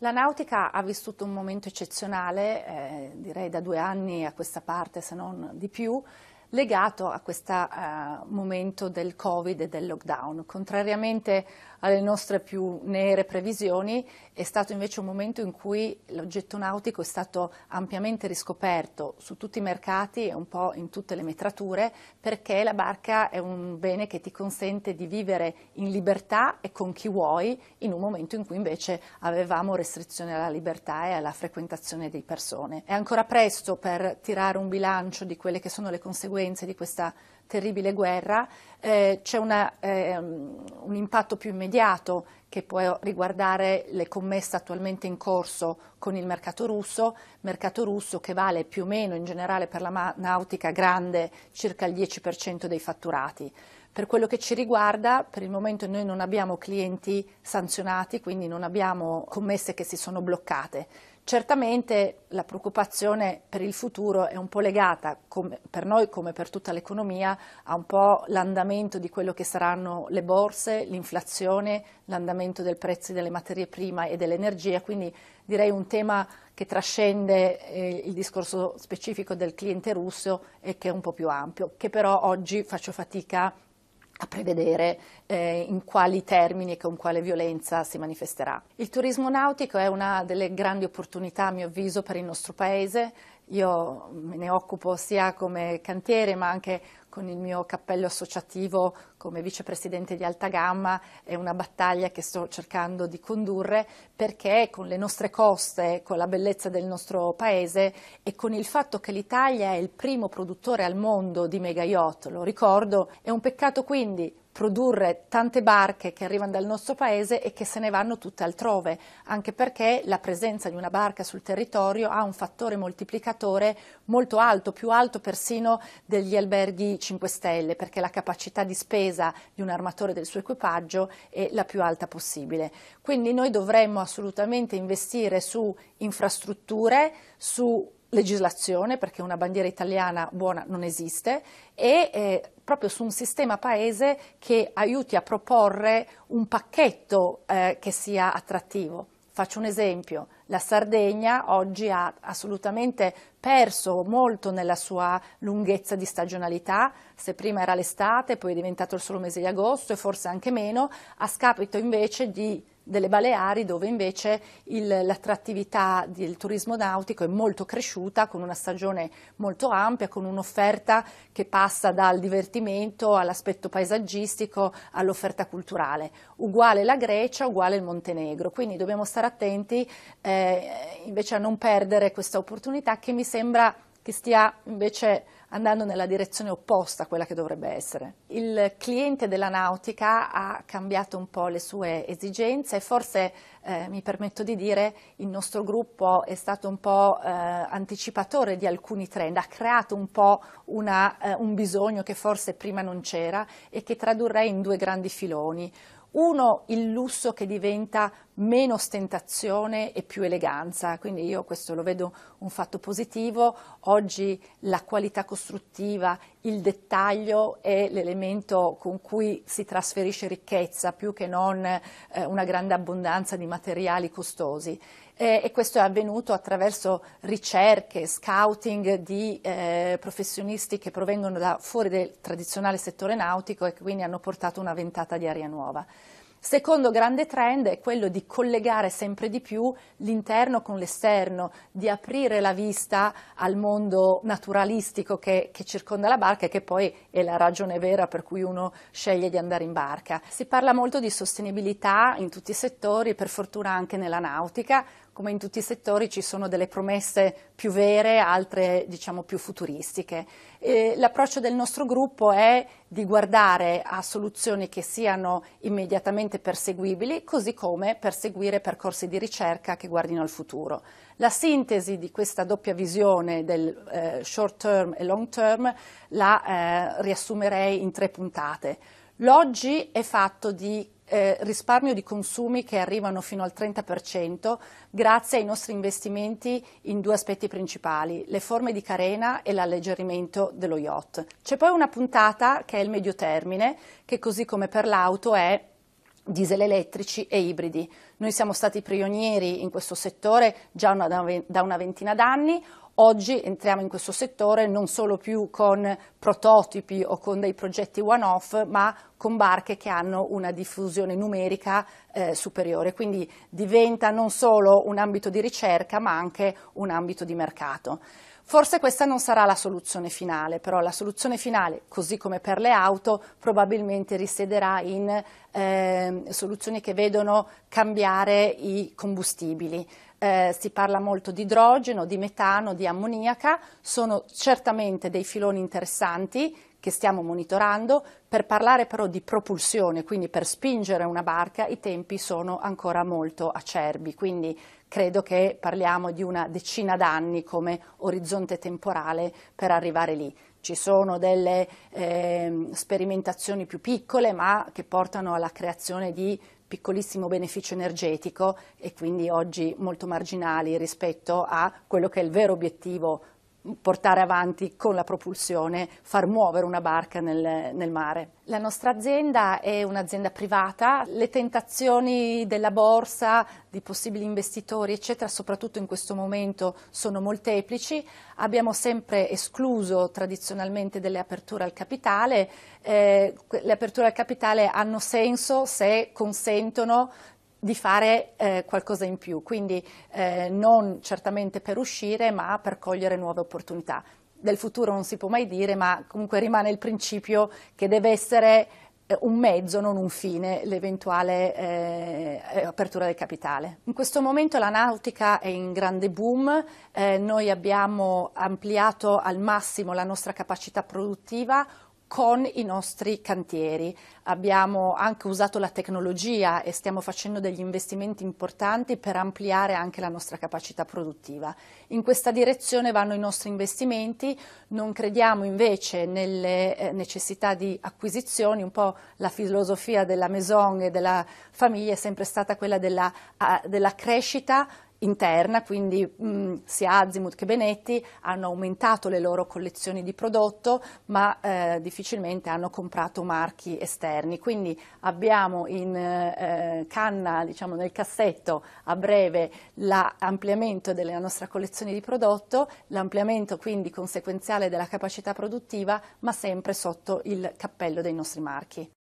La nautica ha vissuto un momento eccezionale, eh, direi da due anni a questa parte, se non di più, legato a questo uh, eh, momento del Covid e del lockdown. Contrariamente alle nostre più nere previsioni, è stato invece un momento in cui l'oggetto nautico è stato ampiamente riscoperto su tutti i mercati e un po' in tutte le metrature, perché la barca è un bene che ti consente di vivere in libertà e con chi vuoi, in un momento in cui invece avevamo restrizioni alla libertà e alla frequentazione di persone. È ancora presto per tirare un bilancio di quelle che sono le conseguenze conseguenze di questa terribile guerra, eh, c'è ehm, un impatto più immediato che può riguardare le commesse attualmente in corso con il mercato russo, mercato russo che vale più o meno in generale per la nautica grande circa il 10% dei fatturati. Per quello che ci riguarda, per il momento noi non abbiamo clienti sanzionati, quindi non abbiamo commesse che si sono bloccate. Certamente la preoccupazione per il futuro è un po' legata, come, per noi come per tutta l'economia, a un po' l'andamento di quello che saranno le borse, l'inflazione, l'andamento dei prezzi delle materie prime e dell'energia, quindi direi un tema che trascende eh, il discorso specifico del cliente russo e che è un po' più ampio, che però oggi faccio fatica a a prevedere eh, in quali termini e con quale violenza si manifesterà. Il turismo nautico è una delle grandi opportunità, a mio avviso, per il nostro Paese io me ne occupo sia come cantiere ma anche con il mio cappello associativo come vicepresidente di alta gamma, è una battaglia che sto cercando di condurre perché con le nostre coste, con la bellezza del nostro paese e con il fatto che l'Italia è il primo produttore al mondo di mega yacht, lo ricordo, è un peccato quindi produrre tante barche che arrivano dal nostro paese e che se ne vanno tutte altrove, anche perché la presenza di una barca sul territorio ha un fattore moltiplicatore molto alto, più alto persino degli alberghi 5 Stelle, perché la capacità di spesa di un armatore del suo equipaggio è la più alta possibile. Quindi noi dovremmo assolutamente investire su infrastrutture, su legislazione, perché una bandiera italiana buona non esiste, e eh, proprio su un sistema paese che aiuti a proporre un pacchetto eh, che sia attrattivo. Faccio un esempio, la Sardegna oggi ha assolutamente perso molto nella sua lunghezza di stagionalità, se prima era l'estate, poi è diventato il solo mese di agosto e forse anche meno, a scapito invece di delle Baleari dove invece il, l'attrattività del turismo nautico è molto cresciuta con una stagione molto ampia, con un'offerta che passa dal divertimento all'aspetto paesaggistico all'offerta culturale. Uguale la Grecia, uguale il Montenegro, quindi dobbiamo stare attenti eh, invece a non perdere questa opportunità che mi sembra che stia invece andando nella direzione opposta a quella che dovrebbe essere. Il cliente della nautica ha cambiato un po' le sue esigenze e forse, eh, mi permetto di dire, il nostro gruppo è stato un po' eh, anticipatore di alcuni trend, ha creato un po' una, eh, un bisogno che forse prima non c'era e che tradurrei in due grandi filoni. Uno, il lusso che diventa meno ostentazione e più eleganza, quindi io questo lo vedo un fatto positivo. Oggi la qualità costruttiva, il dettaglio è l'elemento con cui si trasferisce ricchezza più che non eh, una grande abbondanza di materiali costosi eh, e questo è avvenuto attraverso ricerche, scouting di eh, professionisti che provengono da fuori del tradizionale settore nautico e che quindi hanno portato una ventata di aria nuova. Secondo grande trend è quello di collegare sempre di più l'interno con l'esterno, di aprire la vista al mondo naturalistico che, che, circonda la barca e che poi è la ragione vera per cui uno sceglie di andare in barca. Si parla molto di sostenibilità in tutti i settori, per fortuna anche nella nautica, come in tutti i settori ci sono delle promesse più vere, altre diciamo più futuristiche. l'approccio del nostro gruppo è di guardare a soluzioni che siano immediatamente perseguibili, così come perseguire percorsi di ricerca che guardino al futuro. La sintesi di questa doppia visione del eh, short term e long term la eh, riassumerei in tre puntate. L'oggi è fatto di eh, risparmio di consumi che arrivano fino al 30% grazie ai nostri investimenti in due aspetti principali, le forme di carena e l'alleggerimento dello yacht. C'è poi una puntata che è il medio termine, che così come per l'auto è diesel elettrici e ibridi. Noi siamo stati pionieri in questo settore già una, da una ventina d'anni. Oggi entriamo in questo settore non solo più con prototipi o con dei progetti one-off, ma con barche che hanno una diffusione numerica eh, superiore. Quindi diventa non solo un ambito di ricerca, ma anche un ambito di mercato. Forse questa non sarà la soluzione finale, però la soluzione finale, così come per le auto, probabilmente risiederà in eh, soluzioni che vedono cambiare cambiare i combustibili. Eh, si parla molto di idrogeno, di metano, di ammoniaca, sono certamente dei filoni interessanti che stiamo monitorando, per parlare però di propulsione, quindi per spingere una barca, i tempi sono ancora molto acerbi, quindi credo che parliamo di una decina d'anni come orizzonte temporale per arrivare lì. Ci sono delle eh, sperimentazioni più piccole ma che portano alla creazione di piccolissimo beneficio energetico e quindi oggi molto marginali rispetto a quello che è il vero obiettivo portare avanti con la propulsione, far muovere una barca nel, nel mare. La nostra azienda è un'azienda privata, le tentazioni della borsa, di possibili investitori, eccetera, soprattutto in questo momento sono molteplici. Abbiamo sempre escluso tradizionalmente delle aperture al capitale. Eh, le aperture al capitale hanno senso se consentono di fare eh, qualcosa in più, quindi eh, non certamente per uscire ma per cogliere nuove opportunità. Del futuro non si può mai dire, ma comunque rimane il principio che deve essere eh, un mezzo, non un fine, l'eventuale eh, apertura del capitale. In questo momento la nautica è in grande boom, eh, noi abbiamo ampliato al massimo la nostra capacità produttiva, con i nostri cantieri. Abbiamo anche usato la tecnologia e stiamo facendo degli investimenti importanti per ampliare anche la nostra capacità produttiva. In questa direzione vanno i nostri investimenti, non crediamo invece nelle eh, necessità di acquisizioni, un po' la filosofia della Maison e della famiglia è sempre stata quella della, ah, della crescita interna, quindi mh, mm, sia Azimut che Benetti hanno aumentato le loro collezioni di prodotto, ma eh, difficilmente hanno comprato marchi esterni. Quindi abbiamo in eh, canna, diciamo nel cassetto, a breve l'ampliamento della nostra collezione di prodotto, l'ampliamento quindi conseguenziale della capacità produttiva, ma sempre sotto il cappello dei nostri marchi.